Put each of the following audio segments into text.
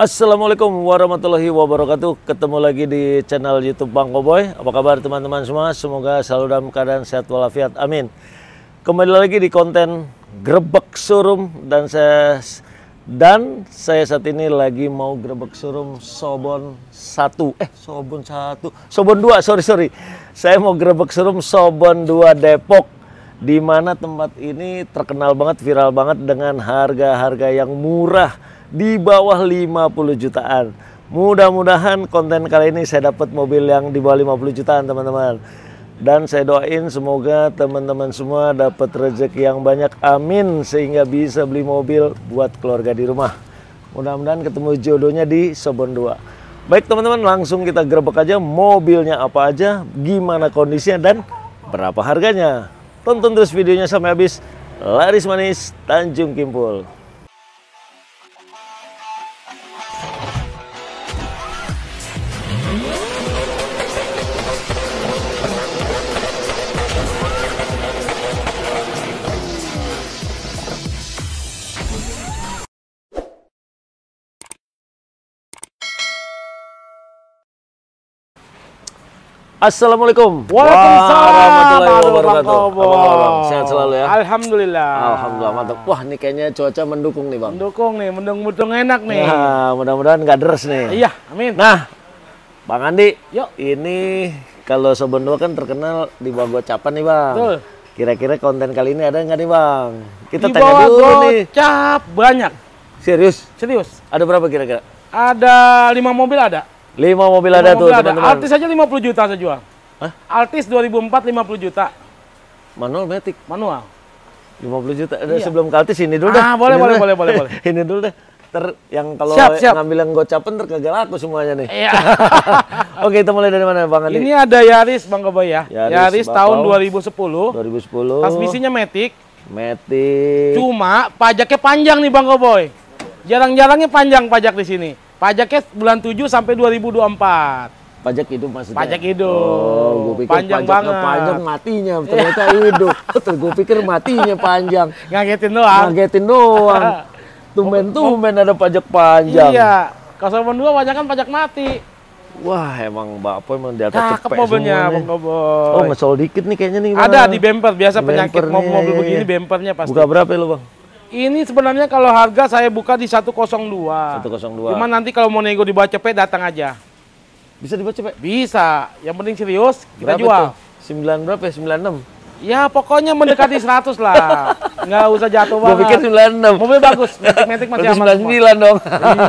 Assalamualaikum warahmatullahi wabarakatuh Ketemu lagi di channel youtube Bang Koboy Apa kabar teman-teman semua Semoga selalu dalam keadaan sehat walafiat Amin Kembali lagi di konten Grebek Surum Dan saya dan saya saat ini lagi mau grebek surum Sobon 1. Eh, Sobon 1. Sobon 2, sorry, sorry. Saya mau grebek surum Sobon 2 Depok. Di mana tempat ini terkenal banget, viral banget dengan harga-harga yang murah di bawah 50 jutaan. Mudah-mudahan konten kali ini saya dapat mobil yang di bawah 50 jutaan teman-teman. Dan saya doain semoga teman-teman semua dapat rezeki yang banyak. Amin sehingga bisa beli mobil buat keluarga di rumah. Mudah-mudahan ketemu jodohnya di Sobon 2. Baik teman-teman langsung kita gerbek aja mobilnya apa aja, gimana kondisinya dan berapa harganya. Tonton terus videonya sampai habis. Laris manis Tanjung Kimpul. Assalamualaikum. Waalaikumsalam. Warahmatullahi wabarakatuh. Sehat selalu ya. Alhamdulillah. Alhamdulillah mantap. Wah ini kayaknya cuaca mendukung nih bang. Mendukung nih, mendung mendung enak nih. Nah, mudah-mudahan nggak deres nih. Iya, amin. Nah, Bang Andi, Yuk. ini kalau sebenarnya kan terkenal di bawah capan nih bang. Betul. Kira-kira konten kali ini ada nggak nih bang? Kita di tanya dulu nih. Cap banyak. Serius? Serius. Ada berapa kira-kira? Ada lima mobil ada. Lima mobil ada tuh teman-teman. Artis aja 50 juta saya jual. Hah? empat 2004 50 juta. Manual metik. Manual. 50 juta. iya. sebelum ke artis ini dulu dah. boleh, boleh, boleh, boleh, boleh. ini dulu deh Ter yang kalau siap, siap. ngambil yang gocap ter kagak laku semuanya nih. Iya. Oke, kita mulai dari mana Bang Adi? Ini ada Yaris Bang Koboy ya. Yaris, Yaris tahun 2010. 2010. Transmisinya metik. Metik. Cuma pajaknya panjang nih Bang Koboy Jarang-jarangnya panjang pajak di sini. Pajaknya bulan 7 sampai 2024. Pajak hidup maksudnya? Pajak hidup. Oh, gue pikir panjang pajaknya banget. panjang matinya. Ternyata hidup. Terus gue pikir matinya panjang. Ngagetin doang. Ngagetin doang. Tumben-tumben ada pajak panjang. Iya. Kalau dua banyak kan pajak mati. Wah, emang Bapak emang di atas cepet mobilnya, Bang Oh, ngesol dikit nih kayaknya nih. Ada di bemper, biasa penyakit mobil, mobil ya. begini bempernya pasti. Buka berapa ya lo, Bang? Ini sebenarnya kalau harga saya buka di 102. 102. Cuma nanti kalau mau nego dibaca bawah datang aja. Bisa dibaca bawah Bisa. Yang penting serius kita berapa jual. Tuh? 9 berapa ya? 96. Ya pokoknya mendekati 100 lah. Enggak usah jatuh banget. Gue pikir 96. Mobil bagus, metik-metik masih aman. 99 dong.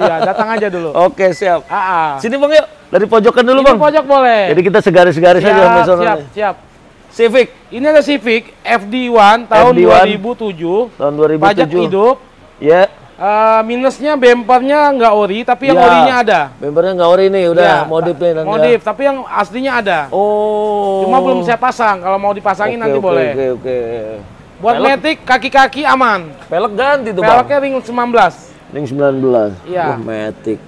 iya, datang aja dulu. Oke, siap. Aa ah, ah. Sini Bang yuk, dari pojokan dulu Ini Bang. pojok boleh. Jadi kita segaris garis aja sama Siap, siap. Civic. Ini ada Civic FD1 tahun FD1, 2007. Tahun 2007. Pajak hidup. Ya. Yeah. Uh, minusnya bempernya nggak ori, tapi yang ya. orinya ada. Bempernya nggak ori nih, udah ya, modif nih. Modif, ya. tapi yang aslinya ada. Oh. Cuma belum saya pasang. Kalau mau dipasangin okay, nanti okay, boleh. Oke okay, oke. Okay. Buat pelek. metik kaki-kaki aman. Pelek ganti tuh Peleknya bang. ring 19. Ring 19. Iya. Oh, metik.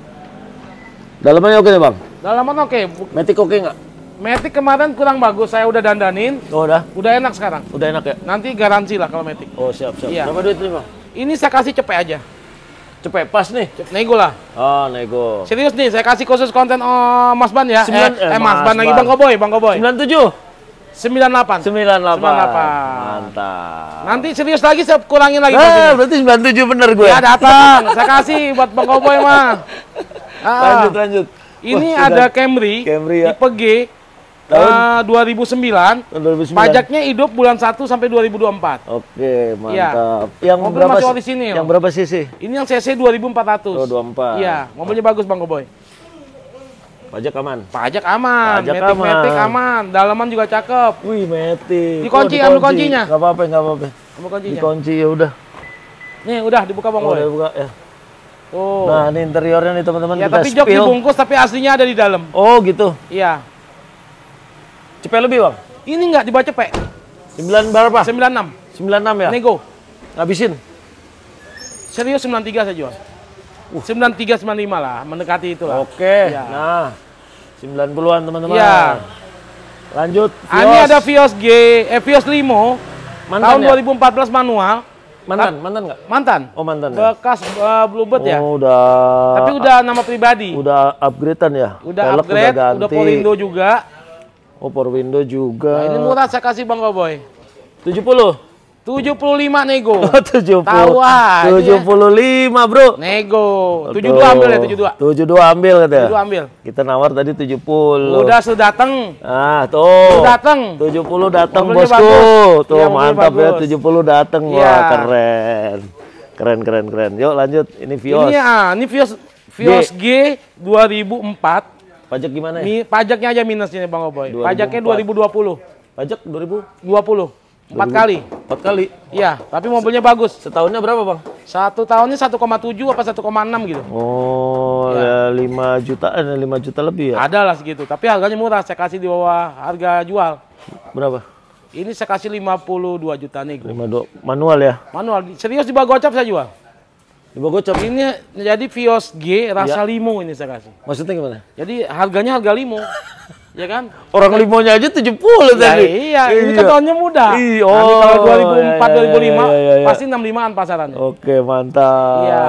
Dalamannya oke okay nih bang. Dalaman oke. Okay. Metik oke okay nggak? Matic kemarin kurang bagus, saya udah dandanin. Oh, udah. Udah enak sekarang. Udah enak ya. Nanti garansi lah kalau Matic. Oh, siap, siap. Iya. Berapa duit nih, Bang? Ini saya kasih cepet aja. Cepet pas nih. Nego lah. Oh, nego. Serius nih, saya kasih khusus konten oh, Mas Ban ya. 9, eh, eh, eh, Mas, Ban, lagi Bang Koboy, Bang Koboy. 97. 98. 98. 98. Mantap. Nanti serius lagi saya kurangin lagi. Nah, berarti 97 bener gue. Ya datang. saya kasih buat Bang Koboy mah. Lanjut ah, ah. lanjut. Ini Wah, ada Camry, Camry ya. tipe G Tahun uh, 2009, 2009. Pajaknya hidup bulan 1 sampai 2024. Oke, mantap. Ya. Yang mobil berapa masih di sini? Yang berapa CC? Ini yang CC 2400. Oh, 24. Iya, mobilnya bagus Bang Koboy. Pajak aman. Pajak aman. Pajak metik, aman. Metik aman. Dalaman juga cakep. Wih, metik. Dikunci, oh, ambil kuncinya. Gak apa-apa, gak apa-apa. Kamu kuncinya. Dikunci ya udah. Nih, udah dibuka Bang oh, Boy. dibuka ya. Oh. Nah, ini interiornya nih teman-teman ya, kita tapi spill. jok dibungkus tapi aslinya ada di dalam. Oh, gitu. Iya. Cepet lebih bang? Ini nggak dibawa cepet. sembilan berapa? sembilan enam, sembilan enam ya? Nego. habisin, Serius sembilan tiga saya jual. Uh. sembilan tiga sembilan lima lah, mendekati itu lah. Oke, ya. nah sembilan puluhan teman-teman. Ya. Lanjut, ah, Ini ada Vios G, eh Vios Limo. Ya? dua ribu empat belas manual. Mantan, mantan nggak? Mantan. Oh mantan. Ya? Bekas uh, eh, Bluebird ya? oh, ya. udah. Tapi udah nama pribadi. Udah upgradean ya. Udah upgrade, udah Polindo juga. Oh, power window juga. Nah, ini murah saya kasih Bang Koboy. 70. 75 nego. 70. Tawa, 75, ya. Bro. Nego. 72 ambil ya, 72. 72 ambil katanya. 72 ambil. Kita nawar tadi 70. Udah sudah datang. Ah, tuh. Sudah datang. 70 datang, Bosku. Bagus. Tuh, iya, ya, mantap bagus. ya 70 datang. Ya. Wah, iya. keren. Keren keren keren. Yuk lanjut. Ini Vios. Ini ya, ini Vios Vios G, G 2004 Pajak gimana ya? Mi, pajaknya aja minusnya Bang Oboy. 2004. Pajaknya 2020. Pajak 2020. Empat kali. Empat kali? Iya, tapi mobilnya Se bagus. Setahunnya berapa bang? Satu tahunnya 1,7 apa 1,6 gitu. Oh, iya. ya. ya 5 juta, 5 eh, juta lebih ya? Ada lah segitu, tapi harganya murah. Saya kasih di bawah harga jual. Berapa? Ini saya kasih 52 juta nih. 52, manual ya? Manual, serius di bawah gocap saya jual. Coba gocap. Ini jadi Vios G rasa ya. limo ini saya kasih. Maksudnya gimana? Jadi harganya harga limo. ya kan? Orang limonya aja 70 ya, nah, tadi. Iya, ini iya. kan tahunnya muda. Iya. Oh, Nanti kalau 2004, iya, iya, 2005 iya, iya, iya. pasti 65-an pasarannya. Oke, iya. mantap. Iya.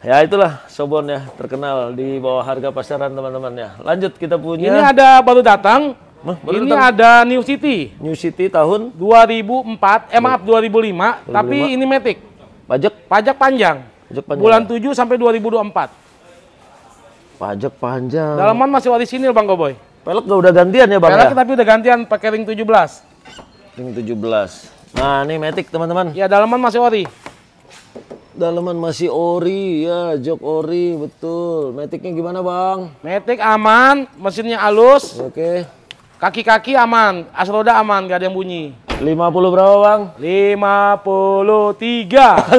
Ya itulah Sobon ya, terkenal di bawah harga pasaran teman-teman ya. Lanjut kita punya. Ini ada baru datang. Mah, ini datang. ada New City. New City tahun 2004, eh maaf 2005, 2005. tapi ini Matic. Pajak panjang. Pajak panjang. Bulan 7 sampai 2024. Pajak panjang. Dalaman masih waris sini Bang Goboy. Pelek gak udah gantian ya Bang? Pelek ya? tapi udah gantian pakai ring 17. Ring 17. Nah, ini metik teman-teman. Ya, dalaman masih ori. Dalaman masih ori ya, jok ori betul. Metiknya gimana, Bang? Metik aman, mesinnya halus. Oke. Okay. Kaki-kaki aman, as roda aman, gak ada yang bunyi lima puluh berapa bang? 53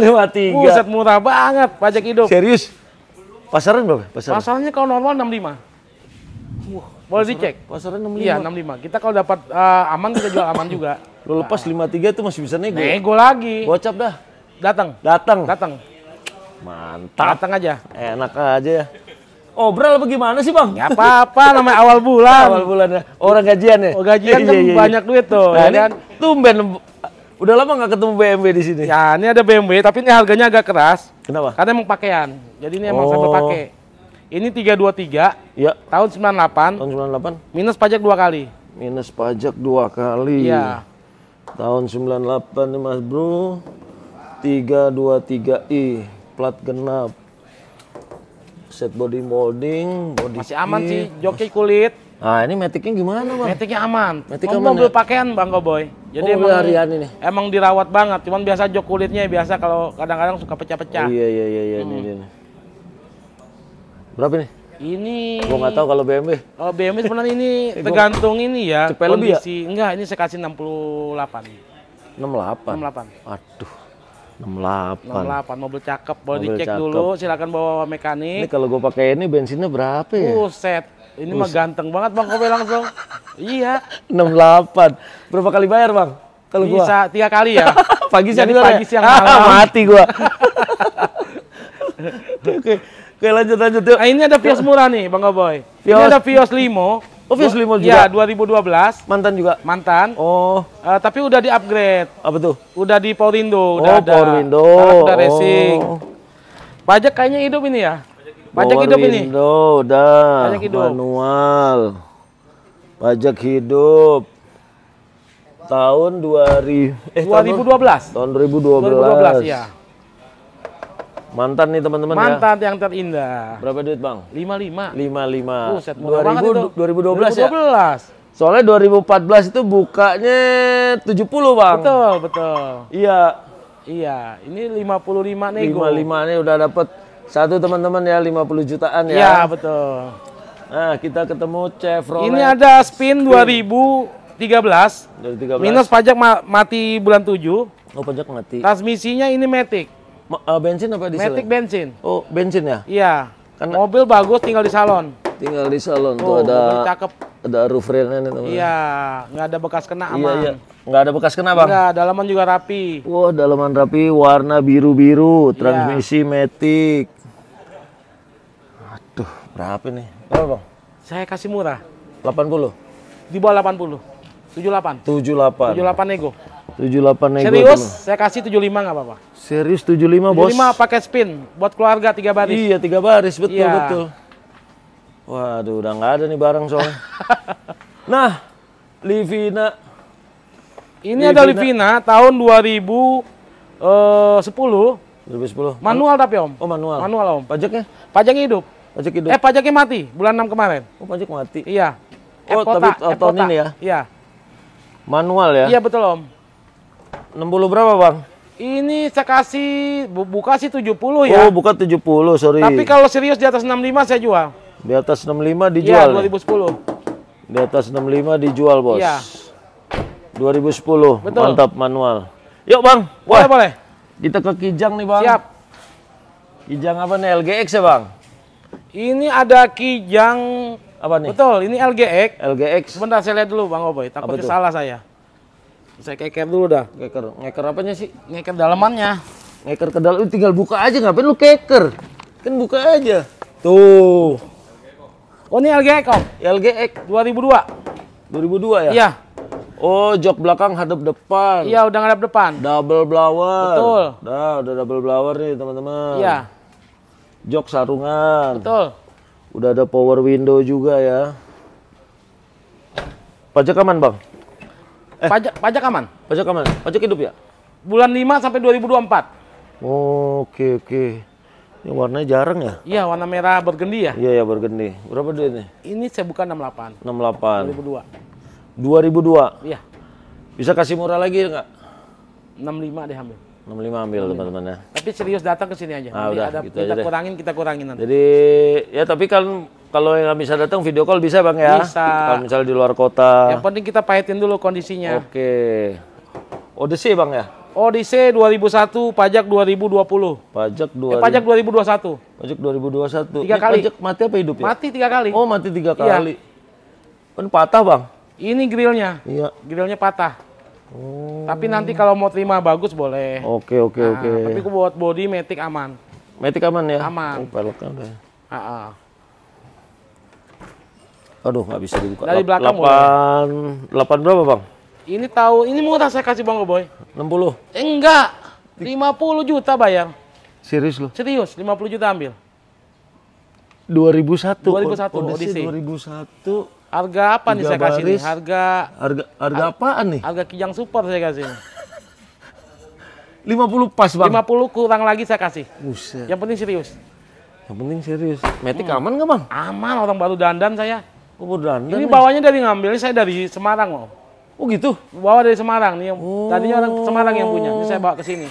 53 Buset murah banget pajak hidup Serius? Pasaran berapa? Pasaran? Pasarannya kalau normal 65 Wah, boleh dicek. Pasaran 65. Iya, 65. Kita kalau dapat uh, aman kita jual aman juga. Lo lepas tiga itu masih bisa nego. Nego lagi. bocap dah. Datang. Datang. Datang. Mantap. Datang aja. Enak aja ya. Obral apa gimana sih bang? Gak apa-apa namanya awal bulan. awal bulan ya. Oh, orang gajian ya? Oh gajian iya, kan iya, iya, iya, banyak duit tuh. Nah, dan ya Tumben udah lama nggak ketemu BMW di sini. Ya ini ada BMW tapi ini harganya agak keras. Kenapa? Karena emang pakaian. Jadi ini emang oh. satu pakai. Ini 323. Ya. Tahun 98. Tahun 98. Minus pajak dua kali. Minus pajak dua kali. Iya. Tahun 98 nih Mas Bro. 323i plat genap. Set body molding, body Masih kit. aman sih, joki kulit. Nah, ini metiknya gimana, Bang? Metiknya aman. Metik aman mobil ya? pakaian, Bang Koboy. Jadi oh, emang harian ini. Emang dirawat banget, cuman biasa jok kulitnya biasa kalau kadang-kadang suka pecah-pecah. Oh, iya iya iya iya hmm. ini, ini. Berapa nih? Ini gua nggak tahu kalau BMW. Kalau oh, BMW sebenarnya ini eh, tergantung ini ya, Cepet kondisi. Lebih ya? Enggak, ini saya kasih 68. 68. 68. Aduh. 68. delapan mobil cakep. Boleh mobil dicek cakep. dulu, silakan bawa mekanik. Ini kalau gue pakai ini bensinnya berapa ya? Buset. Ini Buset. mah ganteng banget Bang kopi langsung. iya. 68. Berapa kali bayar, Bang? Kalau gua bisa tiga kali ya. pagi siang pagi ya? siang malam. mati gua. Oke. Oke, lanjut lanjut Nah, ini ada Vios murah nih, Bang Boy. Vios. Ini ada Vios Limo. Obviously Fislimol juga. Iya, 2012. Mantan juga. Mantan. Oh. Uh, tapi udah di-upgrade. Apa tuh? Udah di Power Window, oh, udah oh, ada. Power Window. Udah racing. Oh. Pajak kayaknya hidup ini ya? Pajak hidup window, ini. Window, udah. Pajak hidup. Manual. Pajak hidup. Tahun 2000 eh 2012. Tahun 2012. 2012 ya. Mantan nih teman-teman ya. Mantan yang terindah. Berapa duit, Bang? 55. 55. Buset, 2000, 2012, 2012 ya? 2012. Soalnya 2014 itu bukanya 70, Bang. Betul, betul. Iya. Iya, ini 55 nego. 55 nih udah dapat satu teman-teman ya 50 jutaan ya. Iya, betul. Nah, kita ketemu Chevrolet. Ini ada spin, spin. 2013. 2013. Minus pajak ma mati bulan 7. Oh, pajak mati. Transmisinya ini Matic uh, bensin apa diesel? Matic bensin. Oh, bensin ya? Iya. Karena mobil bagus tinggal di salon. Tinggal di salon tuh, tuh oh, ada cakep. Ada roof railnya nih teman. Iya, nggak ada bekas kena iya, aman. Iya, iya. Nggak ada bekas kena bang? Nggak, dalaman juga rapi. Wah, dalaman rapi, warna biru-biru, iya. transmisi iya. matic. Aduh, berapa nih? Berapa bang? Saya kasih murah. 80? Di bawah 80. 78. 78. 78 nego. 78 nego. Serius, teman. saya kasih 75 nggak apa-apa. Serius 75, 75 bos? 75 pakai spin buat keluarga 3 baris. Iya, 3 baris, betul iya. betul. Waduh, udah nggak ada nih barang soalnya. nah, Livina. Ini Livina. ada Livina tahun 2010. 2010. Eh, manual tapi om. Oh manual. Manual om. Pajaknya? Pajaknya hidup. Pajak hidup. Eh pajaknya mati bulan 6 kemarin. Oh pajak mati. Iya. Oh eh, tapi oh, eh, tahun ini ya? Iya. Manual ya? Iya betul om. 60 berapa, Bang? Ini saya kasih bu, buka sih 70 ya. Oh, buka 70, sorry. Tapi kalau serius di atas 65 saya jual. Di atas 65 iya, dijual. Iya, 2010. Di atas 65 dijual, Bos. Iya. 2010. Betul. Mantap manual. Yuk, Bang. Boleh, Wah. boleh. Kita ke Kijang nih, Bang. Siap. Kijang apa nih? LGX ya, Bang? Ini ada Kijang apa nih? Betul, ini LGX. LGX. Sebentar saya lihat dulu, Bang Oboy. Takutnya salah saya. Saya keker dulu dah. Keker. Ngeker apanya sih? Ngeker dalamannya. Ngeker ke dalam. Tinggal buka aja ngapain lu keker? Kan buka aja. Tuh. Oh ini LGX e kok LGX 2002. 2002 ya? Iya. Oh, jok belakang hadap depan. Iya, udah hadap depan. Double blower. Betul. Dah, udah double blower nih, teman-teman. Iya. Jok sarungan. Betul. Udah ada power window juga ya. Pajak aman, Bang? Pajak pajak aman? Pajak aman. Pajak hidup ya? Bulan 5 sampai 2024. Oh, oke okay, oke. Okay. Ini warnanya jarang ya? Iya, warna merah bergendi ya? Iya, ya bergendi. Berapa dia Ini Ini saya buka 68. 68. 2002. 2002? Iya. Bisa kasih murah lagi nggak? 65 deh ambil. 65 ambil teman-teman ya. Tapi serius datang ke sini aja. Nah, udah, ada, gitu kita aja kurangin, kita kurangin nanti. Jadi ya tapi kan kalau yang nggak bisa datang video call bisa bang ya? Bisa. Kalau misalnya di luar kota. Yang penting kita pahitin dulu kondisinya. Oke. Okay. bang ya? Odyssey 2001, pajak 2020. Pajak 2000. Eh, pajak 2021. Pajak 2021. Tiga kali. Pajak mati apa hidup ya? Mati tiga kali. Oh mati tiga iya. kali. Iya. Kan patah bang? Ini grillnya. Iya. Grillnya patah. Oh. Tapi nanti kalau mau terima bagus boleh. Oke oke nah, oke. Tapi aku buat body metik aman. Metik aman ya? Aman. Oh, peleknya deh. Ah, ah. Aduh, nggak bisa dibuka. Dari belakang 8, 8 berapa, Bang? Ini tahu, ini murah saya kasih Bang Boy. 60. Eh, enggak. 50 juta bayar. Serius lo? Serius, 50 juta ambil. 2001. 2001 oh, Odyssey. 2001. Harga apa nih saya baris. kasih nih? Harga Harga harga har apaan nih? Harga Kijang Super saya kasih. 50 pas, Bang. 50 kurang lagi saya kasih. Buset. Yang penting serius. Yang penting serius. Metik hmm. aman nggak Bang? Aman, orang baru dandan saya. Kubur Dandan. Ini bawahnya dari ngambil, saya dari Semarang, loh. Oh gitu? Bawa dari Semarang nih, Oh. Tadinya orang oh. Semarang yang punya, ini saya bawa ke sini.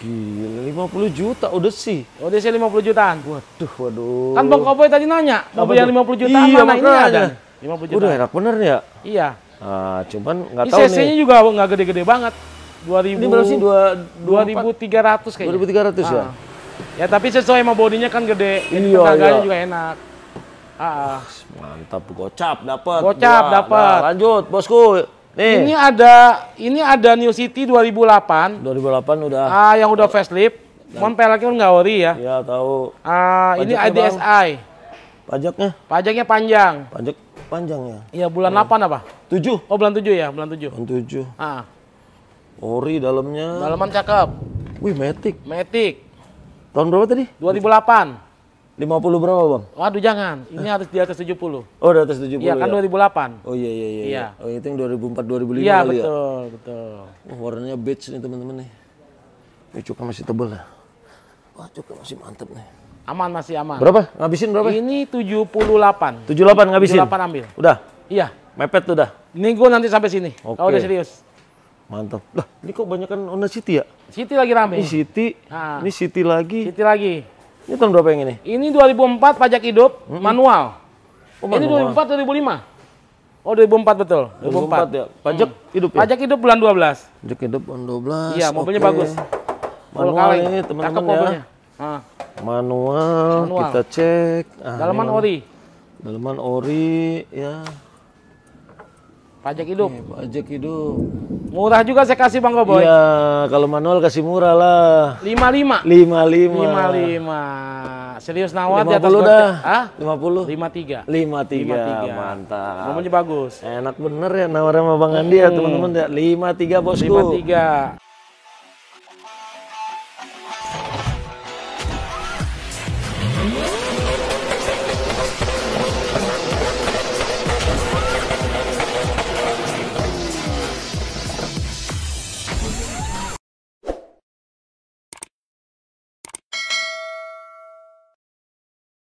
Gila, 50 juta udah sih. Udah oh, sih 50 jutaan. Waduh, waduh. Kan Bang Kopoy tadi nanya, mau yang 50 jutaan iya, mana ini ada? 50 juta. Udah enak bener ya? Iya. Ah, cuman nggak tahu nih. CC-nya juga nggak gede-gede banget. 2000 Ini berapa sih? 2 2300 kayaknya. 2300 ya? ah. ya. Ya tapi sesuai sama bodinya kan gede, iya, tenaganya iya. juga enak. Ah. mantap gocap dapat. Gocap dapat. Nah, lanjut bosku. Nih. Ini ada ini ada New City 2008. 2008 udah. Ah yang udah facelift. Mohon peleknya enggak kan ori ya. Iya tahu. Ah Pajaknya ini IDSI. Pajaknya? Pajaknya panjang. Pajak panjang ya. Iya bulan ya. 8 apa? 7. Oh bulan 7 ya, bulan 7. Bulan 7. Ah. Ori dalamnya. Dalaman cakep. Wih, metik. Metik. Tahun berapa tadi? 2008. 50 berapa bang? Waduh jangan, ini harus di atas 70. Oh di atas 70 Iya kan ya? 2008. Oh iya, iya iya iya. iya. Oh itu yang 2004 2005 empat iya, kali betul, ya? Iya betul, betul. Wah warnanya beige nih teman-teman nih. Ini cuka masih tebal ya. Wah cuka masih mantep nih. Aman masih aman. Berapa? Ngabisin berapa? Ini 78. 78 ngabisin? 78 ambil. Udah? Iya. Mepet tuh dah? Ini gue nanti sampai sini. Oke. Kalau udah serius. Mantap. Lah ini kok banyak kan Honda City ya? City lagi rame. Ini City, nah. ini City lagi. City lagi. Ini tahun berapa yang ini? Ini 2004 pajak hidup mm hmm. manual. Oh, manual. ini 2004 2005. Oh 2004 betul. 2004, 2004 ya. Pajak hmm. hidup ya. Pajak hidup bulan 12. Pajak hidup bulan 12. Iya, mobilnya okay. bagus. Manual ini teman-teman ya. Manual, manual, kita cek. Ah, Dalaman ori. Dalaman ori ya. Pajak hidup. Oke, pajak hidup. Murah juga saya kasih Bang Goboy. Iya, kalau manual kasih murah lah. 55. 55. 55. Serius Nawat 50 di atas dah. Hah? 50. 53. 53. 53. Mantap. Namanya bagus. Enak bener ya nawarnya sama Bang Andi ya, hmm. ya teman-teman. 53 bosku. 53.